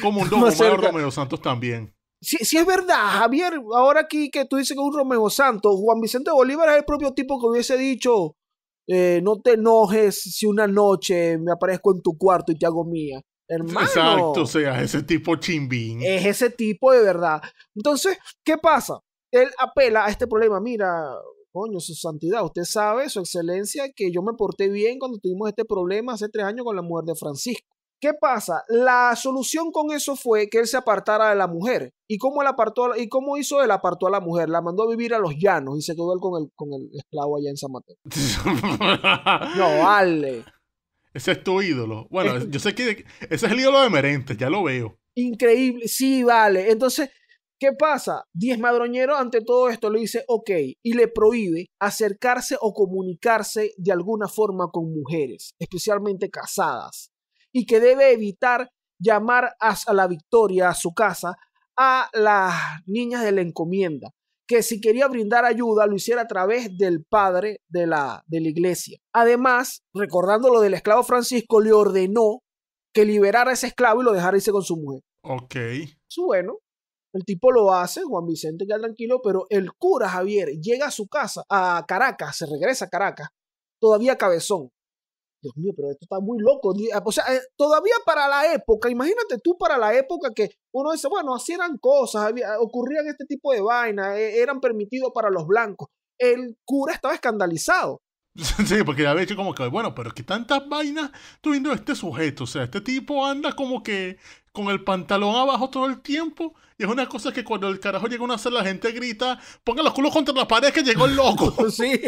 como un Dogomar Romeo Santos también. sí, sí es verdad, Javier, ahora aquí que tú dices que es un Romeo Santos, Juan Vicente Bolívar es el propio tipo que hubiese dicho, eh, no te enojes si una noche me aparezco en tu cuarto y te hago mía. Hermano, Exacto, o sea, ese tipo chimbín. Es ese tipo de verdad. Entonces, ¿qué pasa? Él apela a este problema. Mira, coño, su santidad, usted sabe, su excelencia, que yo me porté bien cuando tuvimos este problema hace tres años con la mujer de Francisco. ¿Qué pasa? La solución con eso fue que él se apartara de la mujer. ¿Y cómo, la apartó, ¿Y cómo hizo él? Apartó a la mujer, la mandó a vivir a los llanos y se quedó él con el, con esclavo allá en San Mateo. no, vale. Ese es tu ídolo. Bueno, yo sé que ese es el ídolo de Merente, ya lo veo. Increíble, sí, vale. Entonces, ¿qué pasa? Diez madroñero ante todo esto le dice ok y le prohíbe acercarse o comunicarse de alguna forma con mujeres, especialmente casadas y que debe evitar llamar a la victoria a su casa a las niñas de la encomienda, que si quería brindar ayuda lo hiciera a través del padre de la, de la iglesia. Además, recordando lo del esclavo Francisco, le ordenó que liberara a ese esclavo y lo dejara irse con su mujer. Ok. bueno. El tipo lo hace, Juan Vicente queda tranquilo, pero el cura Javier llega a su casa, a Caracas, se regresa a Caracas, todavía cabezón, Dios mío, pero esto está muy loco. Eh, o sea, eh, todavía para la época, imagínate tú para la época que uno dice, bueno, hacían cosas, ocurrían este tipo de vainas, eh, eran permitidos para los blancos. El cura estaba escandalizado. Sí, porque había hecho como que, bueno, pero que tantas vainas tuviendo este sujeto, o sea, este tipo anda como que con el pantalón abajo todo el tiempo. Y es una cosa que cuando el carajo llega a una sala, la gente grita, pongan los culos contra la pared que llegó el loco. sí,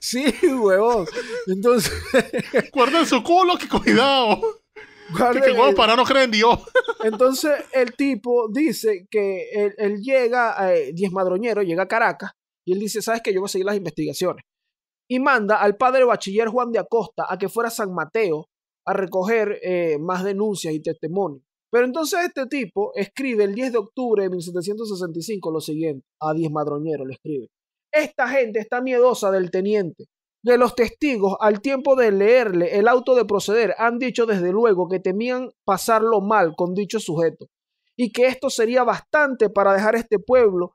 sí, huevón. Entonces... Guarden su culo, que cuidado. que, para no creen Dios. Entonces el tipo dice que él, llega, a eh, Diez Madroñero, llega a Caracas, y él dice, ¿sabes que Yo voy a seguir las investigaciones. Y manda al padre bachiller Juan de Acosta a que fuera a San Mateo a recoger eh, más denuncias y testimonios. Pero entonces este tipo escribe el 10 de octubre de 1765 lo siguiente, a Diez madroñeros le escribe, esta gente está miedosa del teniente. De los testigos, al tiempo de leerle el auto de proceder, han dicho desde luego que temían pasarlo mal con dicho sujeto y que esto sería bastante para dejar este pueblo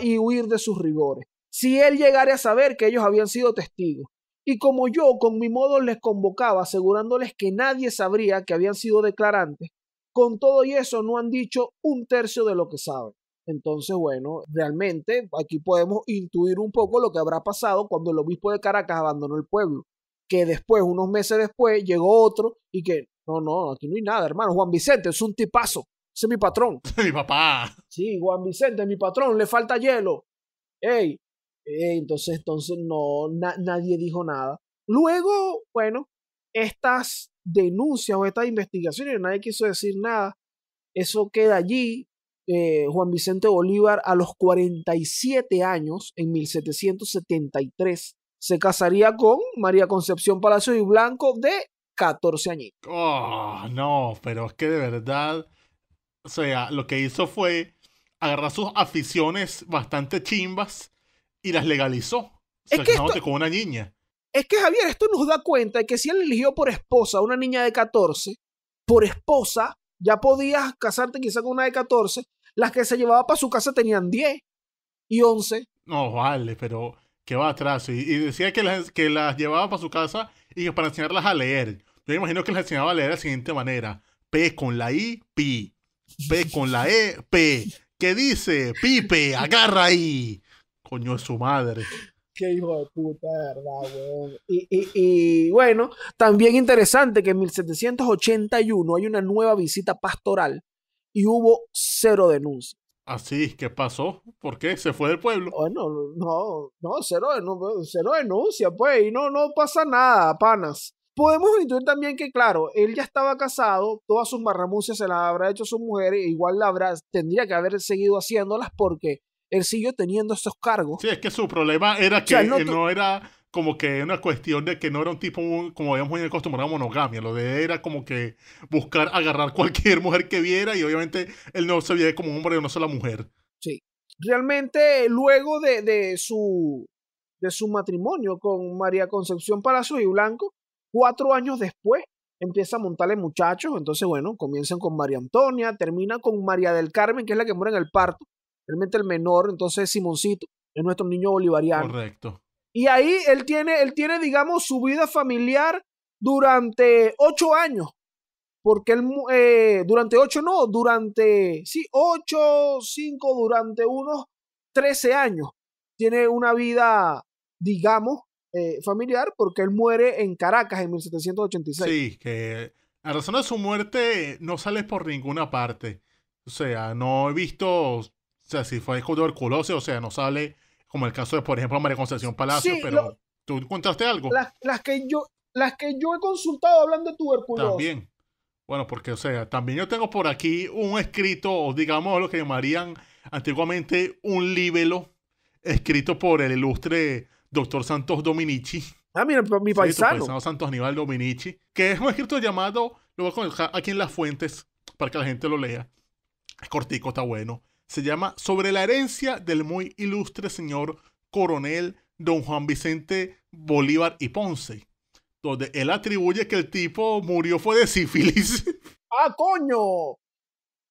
y huir de sus rigores. Si él llegara a saber que ellos habían sido testigos, y como yo con mi modo les convocaba asegurándoles que nadie sabría que habían sido declarantes, con todo y eso, no han dicho un tercio de lo que saben. Entonces, bueno, realmente aquí podemos intuir un poco lo que habrá pasado cuando el obispo de Caracas abandonó el pueblo. Que después, unos meses después, llegó otro y que, no, no, aquí no hay nada, hermano. Juan Vicente es un tipazo. Ese es mi patrón. mi papá. Sí, Juan Vicente, es mi patrón, le falta hielo. Ey, entonces, entonces no, nadie dijo nada. Luego, bueno, estas denuncia o estas investigaciones, nadie quiso decir nada. Eso queda allí. Eh, Juan Vicente Bolívar a los 47 años, en 1773, se casaría con María Concepción Palacio y Blanco de 14 añitos. Oh, no, pero es que de verdad, o sea, lo que hizo fue agarrar sus aficiones bastante chimbas y las legalizó. con una niña. Es que Javier, esto nos da cuenta de que si él eligió por esposa a una niña de 14, por esposa, ya podías casarte quizá con una de 14, las que se llevaba para su casa tenían 10 y 11. No, vale, pero que va atrás. Y, decía que las, que las llevaba para su casa y para enseñarlas a leer. Yo me imagino que las enseñaba a leer de la siguiente manera. P con la I, pi. P con la E, P. ¿Qué dice? Pipe, agarra ahí. Coño, es su madre. Qué hijo de puta, verdad, Y, bueno, también interesante que en 1781 hay una nueva visita pastoral y hubo cero denuncias. Así, ¿qué pasó? ¿Por qué? ¿Se fue del pueblo? Bueno, no, no, cero, cero denuncia, pues, y no, no pasa nada, panas. Podemos intuir también que, claro, él ya estaba casado, todas sus marramucias se las habrá hecho su mujer, e igual la tendría que haber seguido haciéndolas porque él siguió teniendo esos cargos. Sí, es que su problema era que no, era como que una cuestión de que no era un tipo, como habíamos acostumbrado a monogamia. Lo de él era como que buscar agarrar cualquier mujer que viera y obviamente él no se veía como un hombre de una sola mujer. Sí. Realmente, luego de, su, de su matrimonio con María Concepción Palacios y Blanco, cuatro años después, empieza a montarle muchachos. Entonces, bueno, comienzan con María Antonia, termina con María del Carmen, que es la que muere en el parto realmente el menor, entonces Simoncito es nuestro niño bolivariano. Correcto. Y ahí él tiene, él tiene, digamos, su vida familiar durante ocho años. Porque él, eh, durante ocho no, durante, sí, ocho, cinco, durante unos trece años. Tiene una vida, digamos, eh, familiar porque él muere en Caracas en 1786. Sí, que a razón de su muerte no sale por ninguna parte. O sea, no he visto o sea, si fue tuberculosis, o sea, no sale como el caso de, por ejemplo, María Concepción Palacio, pero tú encontraste algo. Las, que yo, las que yo he consultado hablan de tuberculosis. También. Bueno, porque, o sea, también yo tengo por aquí un escrito, digamos lo que llamarían antiguamente un libelo, escrito por el ilustre doctor Santos Dominici. Ah, mira, mi paisano. Santos Aníbal Dominici, que es un escrito llamado, lo voy a colocar aquí en las fuentes para que la gente lo lea. Es cortico, está bueno se llama Sobre la herencia del muy ilustre señor coronel don Juan Vicente Bolívar y Ponce, donde él atribuye que el tipo murió fue de sífilis. ¡Ah, coño!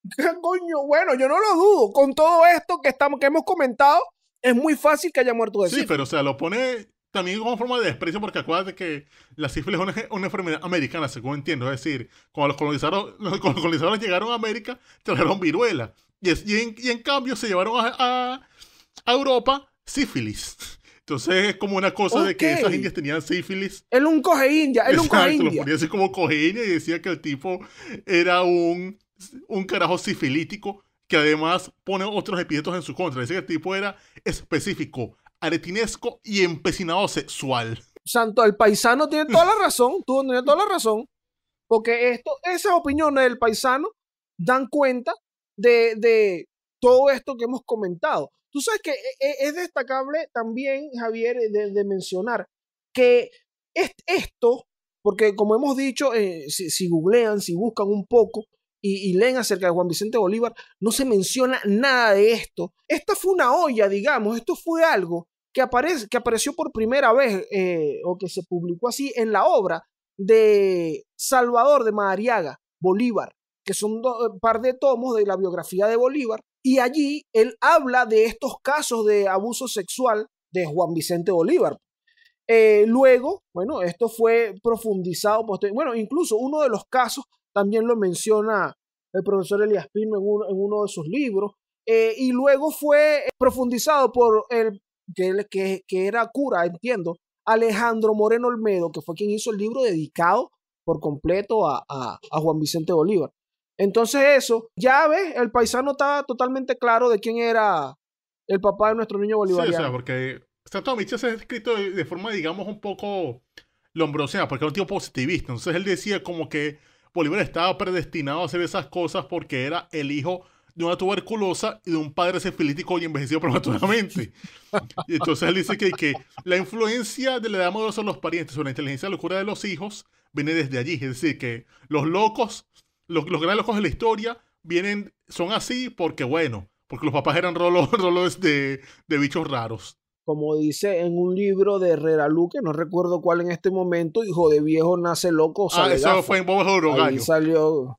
Ah, coño? Bueno, yo no lo dudo. Con todo esto que, estamos, que hemos comentado, es muy fácil que haya muerto de sífilis. Sí, pero o sea, lo pone también como forma de desprecio, porque acuérdate que la sífilis es una, enfermedad americana, según entiendo. Es decir, cuando los colonizadores, los colonizadores llegaron a América, trajeron viruela. Y, en, cambio se llevaron a, Europa sífilis. Entonces es como una cosa de que esas indias tenían sífilis. Él un coge india, él un coge india. Lo ponía así como coge y decía que el tipo era un, un carajo sifilítico que además pone otros epítetos en su contra. Dice que el tipo era específico, aretinesco y empecinado sexual. Santo, el paisano tiene toda la razón, tú tienes toda la razón. Porque esto, esas opiniones del paisano dan cuenta de, todo esto que hemos comentado. Tú sabes que e, e, es destacable también, Javier, de, mencionar que esto, porque como hemos dicho, eh, si, googlean, si buscan un poco y, leen acerca de Juan Vicente Bolívar, no se menciona nada de esto. Esta fue una olla, digamos, esto fue algo que, que apareció por primera vez eh, o que se publicó así en la obra de Salvador de Madariaga, Bolívar, que son un eh, par de tomos de la biografía de Bolívar, y allí él habla de estos casos de abuso sexual de Juan Vicente Bolívar. Eh, luego, bueno, esto fue profundizado, bueno, incluso uno de los casos también lo menciona el profesor Elias Pino en, uno de sus libros, eh, y luego fue profundizado por el que, era cura, entiendo, Alejandro Moreno Olmedo, que fue quien hizo el libro dedicado por completo a, Juan Vicente Bolívar. Entonces eso, ya ves, el paisano estaba totalmente claro de quién era el papá de nuestro niño bolivariano. Sí, o sea, porque Santo Domingo se ha escrito de forma, digamos, un poco lombrosa, porque era un tipo positivista. Entonces él decía como que Bolívar estaba predestinado a hacer esas cosas porque era el hijo de una tuberculosa y de un padre cefilítico y envejecido prematuramente. y entonces él dice que, que la influencia de la edad madura de los parientes sobre la inteligencia locura de los hijos viene desde allí. Es decir, que los locos los, los grandes locos de la historia vienen, son así porque, bueno, porque los papás eran rolos, de, de bichos raros. Como dice en un libro de Herrera Luque, no recuerdo cuál en este momento, hijo de viejo nace loco. ah, eso fue en Ahí salió.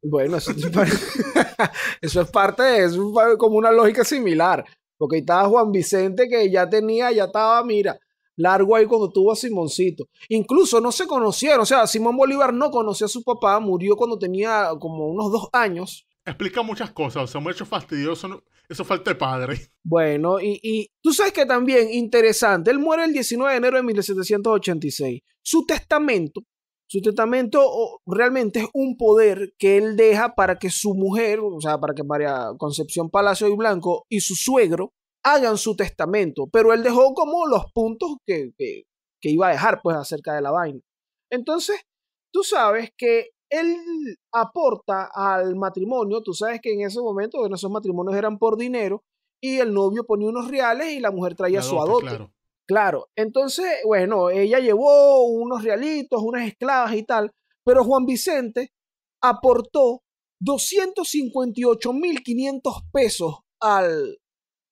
Bueno, eso, es parte de es como una lógica similar. Porque ahí estaba Juan Vicente que ya tenía, ya estaba, mira, largo ahí cuando tuvo a Simoncito. Incluso no se conocieron, o sea, Simón Bolívar no conoció a su papá, murió cuando tenía como unos dos años. Explica muchas cosas, o sea, hecho fastidioso, eso falta el padre. Bueno, y, y tú sabes que también, interesante, él muere el 19 de enero de 1786. Su testamento su testamento realmente es un poder que él deja para que su mujer, o sea, para que María Concepción Palacio y Blanco y su suegro hagan su testamento, pero él dejó como los puntos que, iba a dejar pues acerca de la vaina. Entonces, tú sabes que él aporta al matrimonio, tú sabes que en ese momento de esos matrimonios eran por dinero y el novio ponía unos reales y la mujer traía su adote. Claro. claro. entonces, bueno, ella llevó unos realitos, unas esclavas y tal, pero Juan Vicente aportó 258.500 pesos al,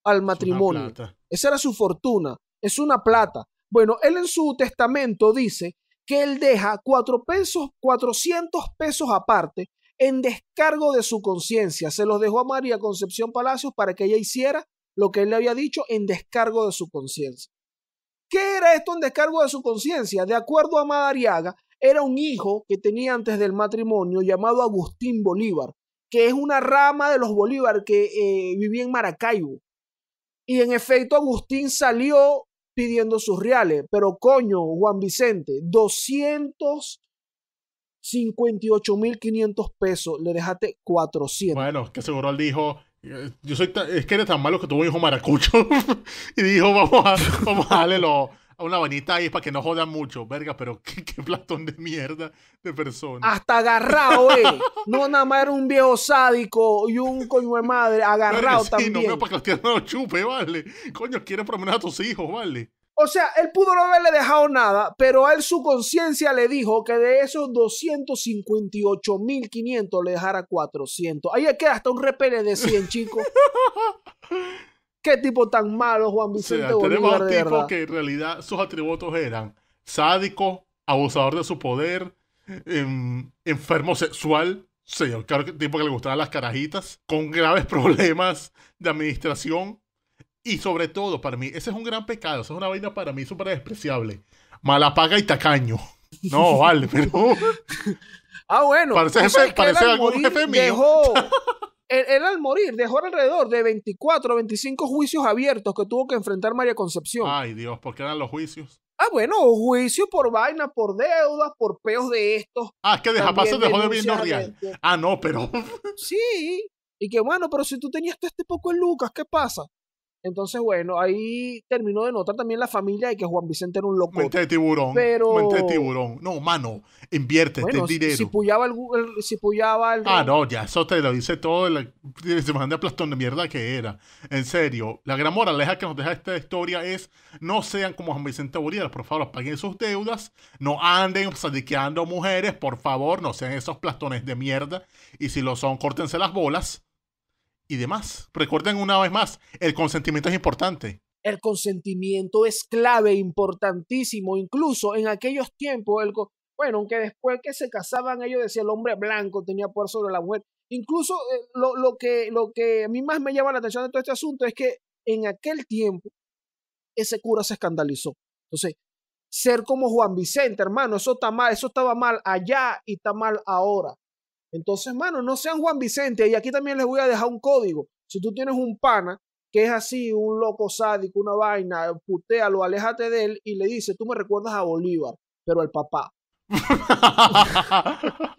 al matrimonio. Esa era su fortuna, es una plata. Bueno, él en su testamento dice que él deja cuatro pesos, cuatrocientos pesos aparte en descargo de su conciencia. Se los dejó a María Concepción Palacios para que ella hiciera lo que él le había dicho en descargo de su conciencia. ¿Qué era esto en descargo de su conciencia? De acuerdo a Madariaga, era un hijo que tenía antes del matrimonio llamado Agustín Bolívar, que es una rama de los Bolívar que eh, vivía en Maracaibo. Y en efecto, Agustín salió pidiendo sus reales, pero coño, Juan Vicente, 258.500 pesos, le dejaste 400. Bueno, que seguro él dijo, yo soy es que eres tan malo que tuvo un hijo maracucho, y dijo, vamos a, vamos a darle los... A una vanita ahí para que no jodan mucho, verga, pero qué, platón de mierda de persona. Hasta agarrado, eh. No nada más era un viejo sádico y un coño de madre, agarrado sí, también. No, para que no lo chupe, vale. Coño, quiere promenar a tus hijos, vale. O sea, él pudo no haberle dejado nada, pero a él su conciencia le dijo que de esos 258.500 le dejara 400. Ahí queda hasta un repele de 100, chicos. qué tipo tan malo Juan Vicente Tenemos un tipo que en realidad sus atributos eran sádico, abusador de su poder, em, enfermo sexual, señor, claro que tipo que le gustaban las carajitas, con graves problemas de administración y sobre todo para mí, ese es un gran pecado, esa es una vaina para mí súper despreciable. Malapaga y tacaño. No, vale, pero. ah, bueno. Parece, parece algún jefe mío. Él, al morir dejó alrededor de 24 o 25 juicios abiertos que tuvo que enfrentar María Concepción. Ay Dios, ¿por qué eran los juicios? Ah, bueno, juicio por vaina, por deudas, por peos de estos. Ah, es que jamás se dejó de viendo real. Ah, no, pero. sí, y que bueno, pero si tú tenías este poco en Lucas, ¿qué pasa? Entonces, bueno, ahí terminó de notar también la familia de que Juan Vicente era un loco. Mente de tiburón. de tiburón. No, mano, invierte este dinero. Si puyaba el, si Ah, no, ya, eso te lo dice todo el semejante plastón de mierda que era. En serio, la gran moraleja que nos deja esta historia es no sean como Juan Vicente Bolívar, por favor, paguen sus deudas, no anden sadiqueando mujeres, por favor, no sean esos plastones de mierda. Y si lo son, córtense las bolas y demás. Recuerden una vez más, el consentimiento es importante. El consentimiento es clave, importantísimo. Incluso en aquellos tiempos, bueno, aunque después que se casaban ellos decía el hombre blanco tenía poder sobre la mujer. Incluso eh, lo, que, lo que a mí más me llama la atención de todo este asunto es que en aquel tiempo ese cura se escandalizó. Entonces, ser como Juan Vicente, hermano, eso está mal, eso estaba mal allá y está mal ahora. Entonces, mano, no sean Juan Vicente. Y aquí también les voy a dejar un código. Si tú tienes un pana que es así, un loco sádico, una vaina, putealo, aléjate de él y le dice, tú me recuerdas a Bolívar, pero al papá.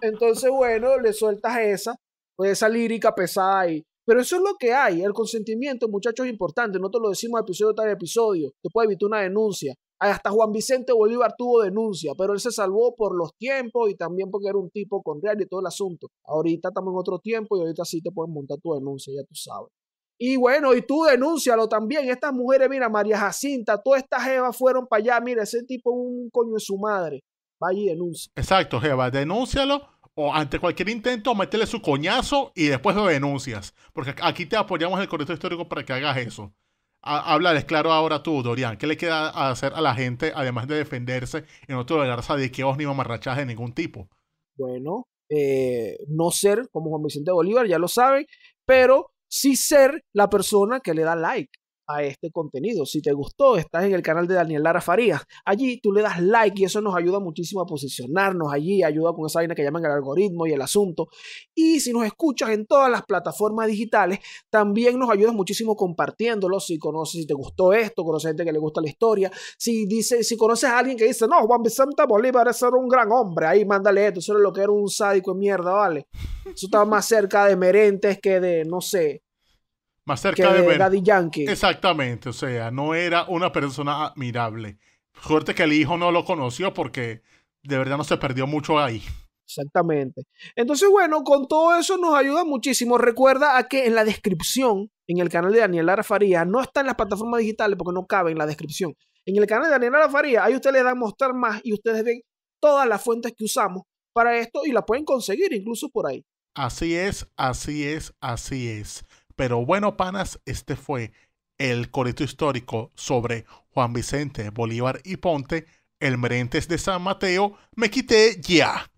Entonces, bueno, le sueltas esa, pues esa lírica pesada ahí. Pero eso es lo que hay. El consentimiento, muchachos, es importante. No te lo decimos episodio tras episodio. Te puede evitar una denuncia. Hasta Juan Vicente Bolívar tuvo denuncia, pero él se salvó por los tiempos y también porque era un tipo con real y todo el asunto. Ahorita estamos en otro tiempo y ahorita sí te pueden montar tu denuncia, ya tú sabes. Y bueno, y tú denúncialo también. Estas mujeres, mira, María Jacinta, todas estas jevas fueron para allá. Mira, ese tipo un coño de su madre. Vaya y denuncia. Exacto, jeva, denúncialo o ante cualquier intento métele su coñazo y después lo denuncias. Porque aquí te apoyamos el correcto histórico para que hagas eso hablar claro ahora tú, Dorian. ¿Qué le queda hacer a la gente, además de defenderse y otro que sadiqueos ni mamarrachas de ningún tipo? Bueno, eh, no ser como Juan Vicente Bolívar, ya lo saben, pero sí ser la persona que le da like a este contenido. Si te gustó, estás en el canal de Daniel Lara Farías. Allí tú le das like y eso nos ayuda muchísimo a posicionarnos allí, ayuda con esa vaina que llaman el algoritmo y el asunto. Y si nos escuchas en todas las plataformas digitales, también nos ayudas muchísimo compartiéndolo. Si conoces, si te gustó esto, conoces gente que le gusta la historia, si dice, si conoces a alguien que dice, no, Juan Vicente Bolívar es un gran hombre, ahí mándale esto, eso era lo que era un sádico de mierda, ¿vale? Eso estaba más cerca de Merentes que de, no sé, más cerca de ver. Daddy Yankee. Exactamente, o sea, no era una persona admirable. Suerte que el hijo no lo conoció porque de verdad no se perdió mucho ahí. Exactamente. Entonces, bueno, con todo eso nos ayuda muchísimo. Recuerda a que en la descripción, en el canal de Daniel Lara Faría, no está en las plataformas digitales porque no cabe en la descripción. En el canal de Daniel Lara Faría, ahí ustedes le dan mostrar más y ustedes ven todas las fuentes que usamos para esto y la pueden conseguir incluso por ahí. Así es, así es, así es. Pero bueno, panas, este fue el corito histórico sobre Juan Vicente, Bolívar y Ponte, el merentes de San Mateo. Me quité ya.